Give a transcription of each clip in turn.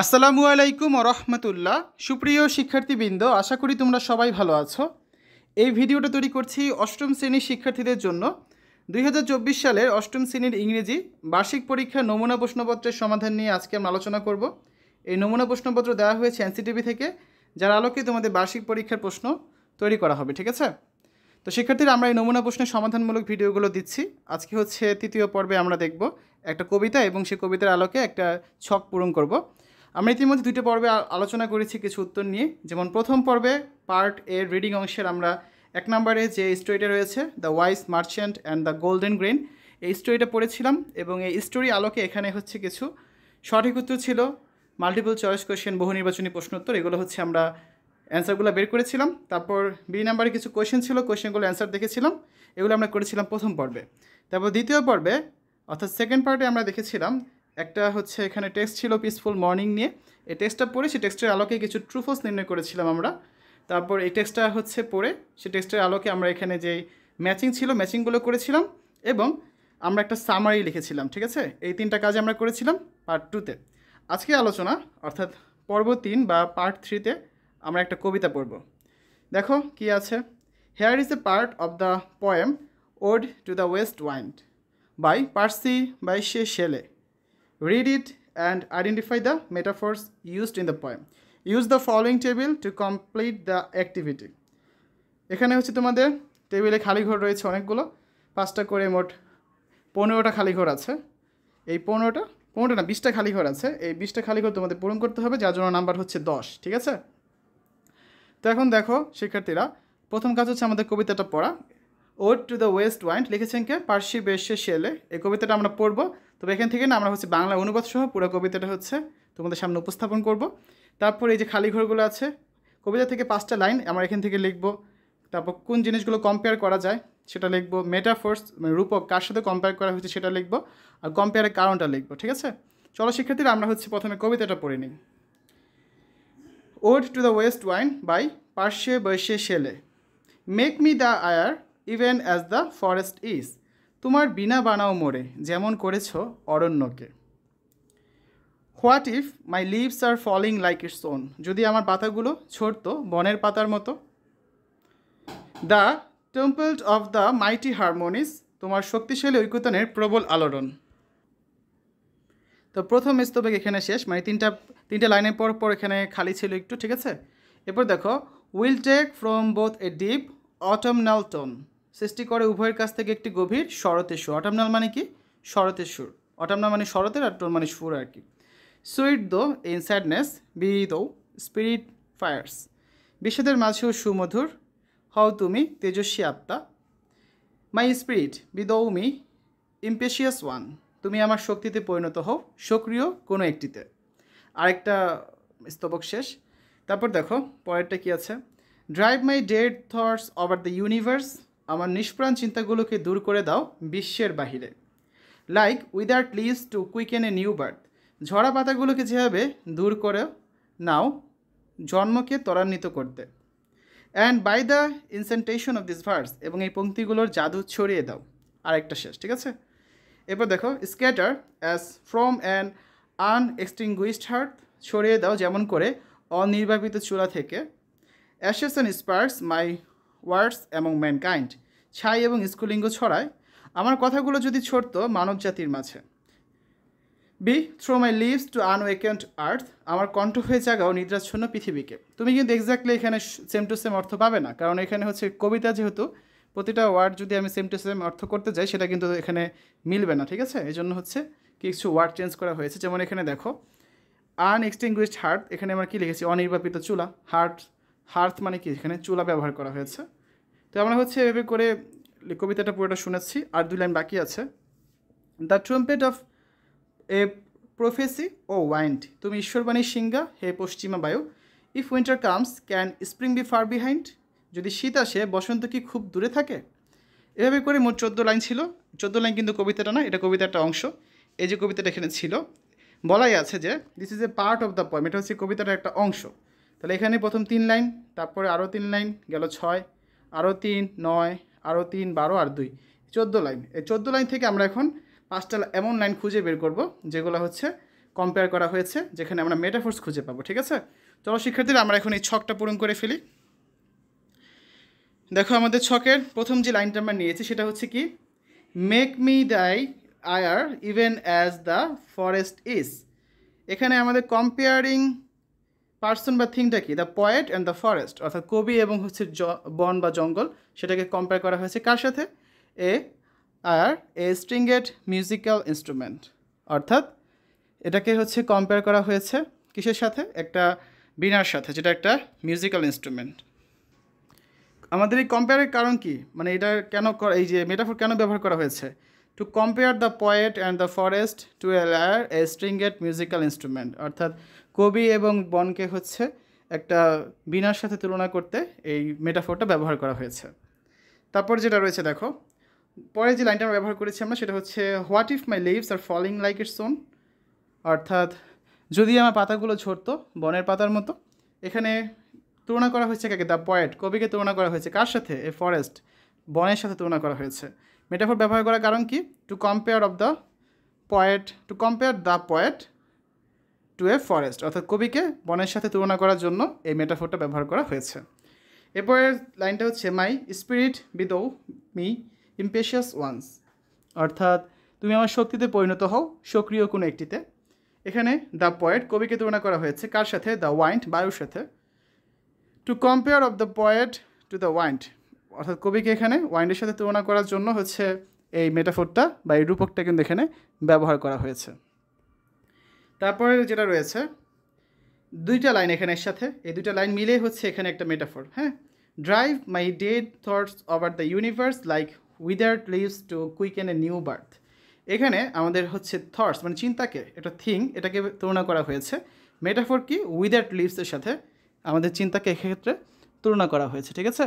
আসসালামু আলাইকুম রহমতুল্লাহ সুপ্রিয় শিক্ষার্থীবৃন্দ আশা করি তোমরা সবাই ভালো আছো এই ভিডিওটা তৈরি করছি অষ্টম শ্রেণীর শিক্ষার্থীদের জন্য দুই সালের অষ্টম শ্রেণীর ইংরেজি বার্ষিক পরীক্ষা নমুনা প্রশ্নপত্রের সমাধান নিয়ে আজকে আমরা আলোচনা করব এই নমুনা প্রশ্নপত্র দেওয়া হয়েছে এনসিটিভি থেকে যার আলোকে তোমাদের বার্ষিক পরীক্ষার প্রশ্ন তৈরি করা হবে ঠিক আছে তো শিক্ষার্থীরা আমরা এই নমুনা প্রশ্নের সমাধানমূলক ভিডিওগুলো দিচ্ছি আজকে হচ্ছে তৃতীয় পর্বে আমরা দেখব একটা কবিতা এবং সেই কবিতার আলোকে একটা ছক পূরণ করব আমরা ইতিমধ্যে দুইটা পর্বে আলোচনা করেছি কিছু উত্তর নিয়ে যেমন প্রথম পর্বে পার্ট এর রিডিং অংশের আমরা এক নম্বরে যে স্টোরিটা রয়েছে the wise merchant and the golden grain এই স্টোরিটা পড়েছিলাম এবং এই স্টোরি আলোকে এখানে হচ্ছে কিছু সঠিক উত্তর ছিল মাল্টিপল চয়েস কোয়েশন বহু নির্বাচনী প্রশ্নোত্তর এগুলো হচ্ছে আমরা অ্যান্সারগুলো বের করেছিলাম তারপর বি নাম্বারে কিছু কোয়েশ্চেন ছিল কোয়েশনগুলো অ্যান্সার দেখেছিলাম এগুলো আমরা করেছিলাম প্রথম পর্বে তারপর দ্বিতীয় পর্বে অর্থাৎ সেকেন্ড পার্টে আমরা দেখেছিলাম একটা হচ্ছে এখানে টেক্সট ছিল পিসফুল মর্নিং নিয়ে এই টেক্সটটা পড়ে সেই টেক্সটের আলোকে কিছু ট্রুফোস নির্ণয় করেছিলাম আমরা তারপর এই টেক্সটটা হচ্ছে পড়ে সেই টেক্সটের আলোকে আমরা এখানে যেই ম্যাচিং ছিল ম্যাচিংগুলো করেছিলাম এবং আমরা একটা সামারি লিখেছিলাম ঠিক আছে এই তিনটা কাজ আমরা করেছিলাম পার্ট টুতে আজকে আলোচনা অর্থাৎ পর্ব তিন বা পার্ট থ্রিতে আমরা একটা কবিতা পড়ব দেখো কি আছে here is a part of the poem ode to the west wind by Percy Bysshe Shelley Read it and identify the metaphors used in the poem. Use the following table to complete the activity. এখানে হচ্ছে তোমাদের টেবিলে খালি ঘর রয়েছে অনেকগুলো পাঁচটা করে মোট পনেরোটা খালি ঘর আছে এই পনেরোটা পনেরোটা না বিশটা খালি ঘর আছে এই বিশটা খালি ঘর তোমাদের পূরণ করতে হবে যার জন্য নাম্বার হচ্ছে দশ ঠিক আছে তো এখন দেখো শিক্ষার্থীরা প্রথম কাজ হচ্ছে আমাদের কবিতাটা পড়া ode to the west wind লিখেছেন কে পার্সি বেশে শেলে এই কবিতাটা আমরা পড়ব তবে এখান থেকে না আমরা হচ্ছে বাংলা অনুবাদ সহ পুরো কবিতাটা হচ্ছে তোমাদের সামনে উপস্থাপন করব তারপর এই যে খালি ঘরগুলো আছে কবিতা থেকে পাঁচটা লাইন আমরা এখান থেকে লিখব তারপর কোন জিনিসগুলো কম্পেয়ার করা যায় সেটা লিখবো মেটাফোর্স মানে রূপক কার সাথে কম্পেয়ার করা হয়েছে সেটা লিখবো আর কম্পেয়ারের কারণটা লিখবো ঠিক আছে চলো শিক্ষার্থীরা আমরা হচ্ছে প্রথমে কবিতাটা পড়ে নিই ode to the west wind by Percy Bysshe Shelley make me the lyre even as the forest is তোমার বিনা বানাও মোড়ে যেমন করেছ অরণ্যকে what if my leaves are falling like its own যদি আমার পাতাগুলো ছড়ত বনের পাতার মতো the tumult of the mighty harmonies তোমার শক্তিশালী ঐক্যতানের প্রবল আলোড়ন তো প্রথম স্তবেক এখানে শেষ মানে তিনটা তিনটা লাইনের পর পর এখানে খালি ছিল একটু ঠিক আছে এরপর দেখো will take from both a deep autumn tone সৃষ্টি করে উভয়ের কাছ থেকে একটি গভীর শরতের সুর অটামনাল মানে কি শরতের সুর অটামনাল মানে শরতের আর টোন মানে সুর আর কি sweet though in sadness be thou spirit fierce বিশ্বদের মাঝেও সুমধুর হও তুমি তেজস্বী আত্মা my spirit be thou me impetuous one তুমি আমার শক্তিতে পরিণত হও সক্রিয় কোনো একটিতে আরেকটা স্তবক শেষ তারপর দেখো পরেরটা কি আছে drive my dead thoughts over the universe আমার নিষ্প্রাণ চিন্তাগুলোকে দূর করে দাও বিশ্বের বাহিরে লাইক উইদাউট leaves to quicken a new birth ঝরা পাতাগুলোকে যেভাবে দূর করে নাও জন্মকে ত্বরান্বিত করতে and by the incantation of this verse এবং এই পঙ্ক্তিগুলোর জাদু ছড়িয়ে দাও আরেকটা শেষ ঠিক আছে এরপর দেখো scatter as from an unextinguished hearth ছড়িয়ে দাও যেমন করে অনির্বাপিত চূড়া থেকে ashes and sparks my words among mankind ছাই এবং স্কুলিঙ্গ ছড়ায় আমার কথাগুলো যদি ছড়ত মানব জাতির মাঝে be through my leaves to unawakened earth আমার কণ্ঠ হয়ে জাগাও নিদ্রাচ্ছন্ন পৃথিবীকে তুমি কিন্তু এক্স্যাক্টলি এখানে সেম টু সেম অর্থ পাবে না কারণ এখানে হচ্ছে কবিতা যেহেতু প্রতিটা ওয়ার্ড যদি আমি সেম টু সেম অর্থ করতে যাই সেটা কিন্তু এখানে মিলবে না ঠিক আছে এই জন্য হচ্ছে কিছু ওয়ার্ড চেঞ্জ করা হয়েছে যেমন এখানে দেখো আনএক্সটিংগুইশড হার্ট এখানে আমার কী লিখেছি অনির্বাপিত চুলা হার্ট হার্থ মানে কি এখানে চুলা ব্যবহার করা হয়েছে তো আমরা হচ্ছে এভাবে করে কবিতাটা পুরোটা শুনেছি আর দুই লাইন বাকি আছে the trumpet of a prophecy O wind তুমি ঈশ্বরবাণী সিংহা হে পশ্চিমা বায়ু if winter comes can spring be far behind যদি শীত আসে বসন্ত কি খুব দূরে থাকে এভাবে করে মোট চোদ্দো লাইন ছিল চোদ্দো লাইন কিন্তু কবিতাটা না এটা কবিতার একটা অংশ এই যে কবিতাটা এখানে ছিল বলাই আছে যে this is a part of the poem এটা হচ্ছে কবিতার একটা অংশ তাহলে এখানে প্রথম তিন লাইন তারপরে আরও তিন লাইন গেল ছয় আরও তিন নয় আরও তিন বারো আর দুই চোদ্দো লাইন এই চোদ্দো লাইন থেকে আমরা এখন পাঁচটা এমন লাইন খুঁজে বের করব যেগুলো হচ্ছে কম্পেয়ার করা হয়েছে যেখানে আমরা মেটাফোর্স খুঁজে পাবো ঠিক আছে চলো শিক্ষার্থীরা আমরা এখন এই ছকটা পূরণ করে ফেলি দেখো আমাদের ছকের প্রথম যে লাইনটা আমরা নিয়েছি সেটা হচ্ছে কি make me thy lyre even as the forest is এখানে আমাদের কম্পেয়ারিং পার্সন বা থিংটা কি the poet and the forest অর্থাৎ কবি এবং হচ্ছে বন বা জঙ্গল সেটাকে কম্পেয়ার করা হয়েছে কার সাথে এ আর এ স্ট্রিংগেড মিউজিক্যাল ইনস্ট্রুমেন্ট অর্থাৎ এটাকে হচ্ছে কম্পেয়ার করা হয়েছে কিসের সাথে একটা বিনার সাথে যেটা একটা মিউজিক্যাল ইনস্ট্রুমেন্ট আমাদের এই কম্পেয়ারের কারণ কি মানে এটা কেন এই যে মেটাফোর কেন ব্যবহার করা হয়েছে to compare the poet and the forest to a lyre a stringed musical instrument অর্থাৎ কবি এবং বনকে হচ্ছে একটা বিনার সাথে তুলনা করতে এই মেটাফোরটা ব্যবহার করা হয়েছে তারপর যেটা রয়েছে দেখো পরে যে লাইনটা ব্যবহার করেছি আমরা সেটা হচ্ছে what if my leaves are falling like its own অর্থাৎ যদি আমার পাতাগুলো ঝরতো বনের পাতার মতো এখানে তুলনা করা হয়েছে কাকে দ্য পয়েট কবিকে তুলনা করা হয়েছে কার সাথে এ ফরেস্ট বনের সাথে তুলনা করা হয়েছে মেটাফোর ব্যবহার করার কারণ কি to compare of the poet to compare the poet to a forest অর্থাৎ কবিকে বনের সাথে তুলনা করার জন্য এই মেটাফোরটা ব্যবহার করা হয়েছে এরপরের লাইনটা হচ্ছে my spirit be thou me impetuous ones অর্থাৎ তুমি আমার শক্তিতে পরিণত হও সক্রিয় কোনো একটিতে এখানে দ্য পয়েট কবিকে তুলনা করা হয়েছে কার সাথে দ্য ওয়াইন্ড বায়ুর সাথে to compare of the poet to the wind অর্থাৎ কবিকে এখানে ওয়াইন্ডের সাথে তুলনা করার জন্য হচ্ছে এই মেটাফোরটা বা এই রূপকটা কিন্তু এখানে ব্যবহার করা হয়েছে তারপরে যেটা রয়েছে দুইটা লাইন এখানের সাথে এই দুইটা লাইন মিলে হচ্ছে এখানে একটা মেটাফোর হ্যাঁ drive my dead thoughts over the universe like withered leaves to quicken a new birth এখানে আমাদের হচ্ছে থটস মানে চিন্তাকে একটা থিং এটাকে তুলনা করা হয়েছে মেটাফোর কি উইদার্ড লিভসের সাথে আমাদের চিন্তাকে এক্ষেত্রে তুলনা করা হয়েছে ঠিক আছে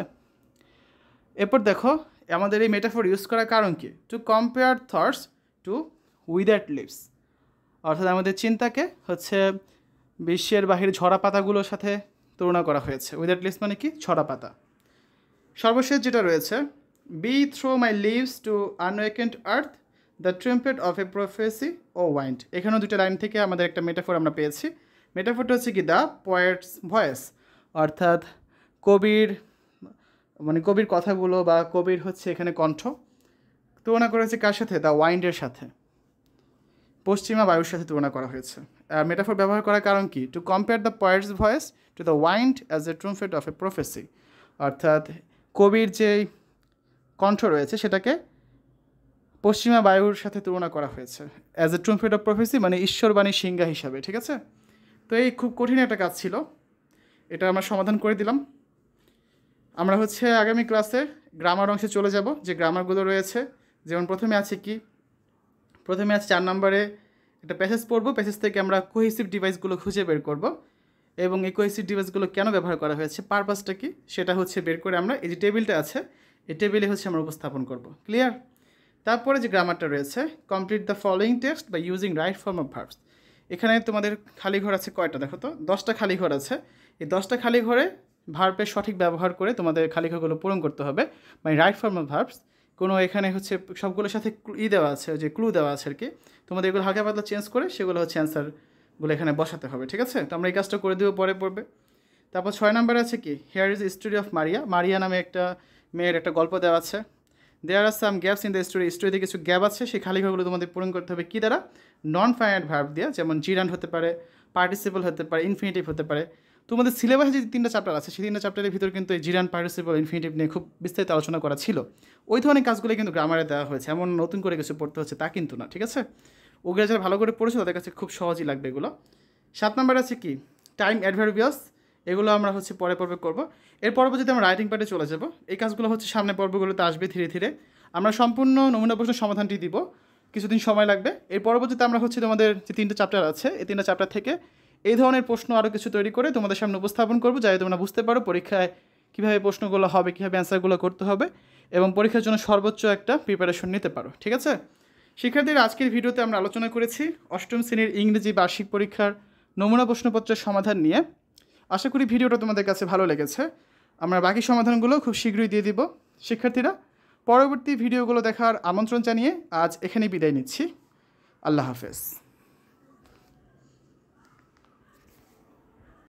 এরপর দেখো আমাদের এই মেটাফোর ইউজ করার কারণ কি to compare thoughts to withered leaves অর্থাৎ আমাদের চিন্তাকে হচ্ছে বিশ্বের বাহির ঝরা পাতাগুলোর সাথে তুলনা করা হয়েছে উইদাউট লিস্ট মানে কি ছড়া পাতা সর্বশেষ যেটা রয়েছে be through my leaves to unawakened earth the trumpet of a prophecy O wind এখানেও দুটো লাইন থেকে আমাদের একটা মেটাফোর আমরা পেয়েছি মেটাফোরটা হচ্ছে কি দ্য পয়েটস ভয়েস অর্থাৎ কবির মানে কবির কথাগুলো বা কবির হচ্ছে এখানে কণ্ঠ তুলনা করেছে কার সাথে দ্য ওয়াইন্ডের সাথে পশ্চিমা বায়ুর সাথে তুলনা করা হয়েছে মেটাফোর ব্যবহার করার কারণ কি to compare the poet's voice to the wind as a trumpet of a prophecy অর্থাৎ কবির যে কণ্ঠ রয়েছে সেটাকে পশ্চিমা বায়ুর সাথে তুলনা করা হয়েছে অ্যাজ এ ট্রুমফেট অফ প্রফেসি মানে ঈশ্বরবাণী সিংহা হিসাবে ঠিক আছে তো এই খুব কঠিন একটা কাজ ছিল এটা আমরা সমাধান করে দিলাম আমরা হচ্ছে আগামী ক্লাসে গ্রামার অংশে চলে যাব যে গ্রামারগুলো রয়েছে যেমন প্রথমে আছে কি প্রথমে আজ চার নম্বরে একটা প্যাসেজ পড়বো প্যাসেজ থেকে আমরা কোহেসিভ ডিভাইসগুলো খুঁজে বের করব এবং এই কোহেসিভ ডিভাইসগুলো কেন ব্যবহার করা হয়েছে পারপাসটা কি সেটা হচ্ছে বের করে আমরা এই যে টেবিলটা আছে এই টেবিলে হচ্ছে আমরা উপস্থাপন করব ক্লিয়ার তারপরে যে গ্রামারটা রয়েছে কমপ্লিট দ্য ফলোয়িং টেক্সট বা using right form of verbs এখানে তোমাদের খালি ঘর আছে কয়টা দেখো তো দশটা খালি ঘর আছে এই দশটা খালি ঘরে ভার্বের সঠিক ব্যবহার করে তোমাদের খালি ঘরগুলো পূরণ করতে হবে মানে রাইট ফর্ম অফ ভার্বস কোনো এখানে হচ্ছে সবগুলোর সাথে ই দেওয়া আছে যে ক্লু দেওয়া আছে আর কি তোমাদের এগুলো হালকা পাতলা চেঞ্জ করে সেগুলো হচ্ছে অ্যান্সারগুলো এখানে বসাতে হবে ঠিক আছে তো আমরা এই কাজটা করে দেবো পরে পড়বে তারপর ছয় নাম্বার আছে কি here is story of Maria Maria নামে একটা মেয়ের একটা গল্প দেওয়া আছে there are some gaps in the story স্টোরিতে কিছু গ্যাপ আছে সেই খালি ঘরগুলো তোমাদের পূরণ করতে হবে কী দ্বারা নন ফাইনাইট ভার্ব দিয়ে যেমন জিরান হতে পারে পার্টিসিপল হতে পারে ইনফিনিটিভ হতে পারে তোমাদের সিলেবাসে যে তিনটা চ্যাপ্টার আছে সেই তিনটা চ্যাপ্টারের ভিতর কিন্তু এই জিরান পার্টিসিপাল ইনফিনিটিভ নিয়ে খুব বিস্তারিত আলোচনা করা ছিল ওই ধরনের কাজগুলো কিন্তু গ্রামারে দেওয়া হয়েছে এমন নতুন করে কিছু পড়তে হচ্ছে তা কিন্তু না ঠিক আছে ওগুলো যারা ভালো করে পড়েছে তাদের কাছে খুব সহজই লাগবে এগুলো সাত নাম্বার আছে কি টাইম অ্যাডভার্বিয়াস এগুলো আমরা হচ্ছে পরে পর্বে করবো এর পরবর্তীতে আমরা রাইটিং পার্টে চলে যাবো এই কাজগুলো হচ্ছে সামনে পর্বগুলোতে আসবে ধীরে ধীরে আমরা সম্পূর্ণ নমুনা প্রশ্নের সমাধানটি দিব কিছুদিন সময় লাগবে এর পরবর্তীতে আমরা হচ্ছে তোমাদের যে তিনটা চ্যাপ্টার আছে এই তিনটা চ্যাপ্টার থেকে এই ধরনের প্রশ্ন আরও কিছু তৈরি করে তোমাদের সামনে উপস্থাপন করবো যাতে তোমরা বুঝতে পারো পরীক্ষায় কীভাবে প্রশ্নগুলো হবে কীভাবে অ্যান্সারগুলো করতে হবে এবং পরীক্ষার জন্য সর্বোচ্চ একটা প্রিপারেশন নিতে পারো ঠিক আছে শিক্ষার্থীর আজকের ভিডিওতে আমরা আলোচনা করেছি অষ্টম শ্রেণীর ইংরেজি বার্ষিক পরীক্ষার নমুনা প্রশ্নপত্রের সমাধান নিয়ে আশা করি ভিডিওটা তোমাদের কাছে ভালো লেগেছে আমরা বাকি সমাধানগুলো খুব শীঘ্রই দিয়ে দিব শিক্ষার্থীরা পরবর্তী ভিডিওগুলো দেখার আমন্ত্রণ জানিয়ে আজ এখানেই বিদায় নিচ্ছি আল্লাহ হাফেজ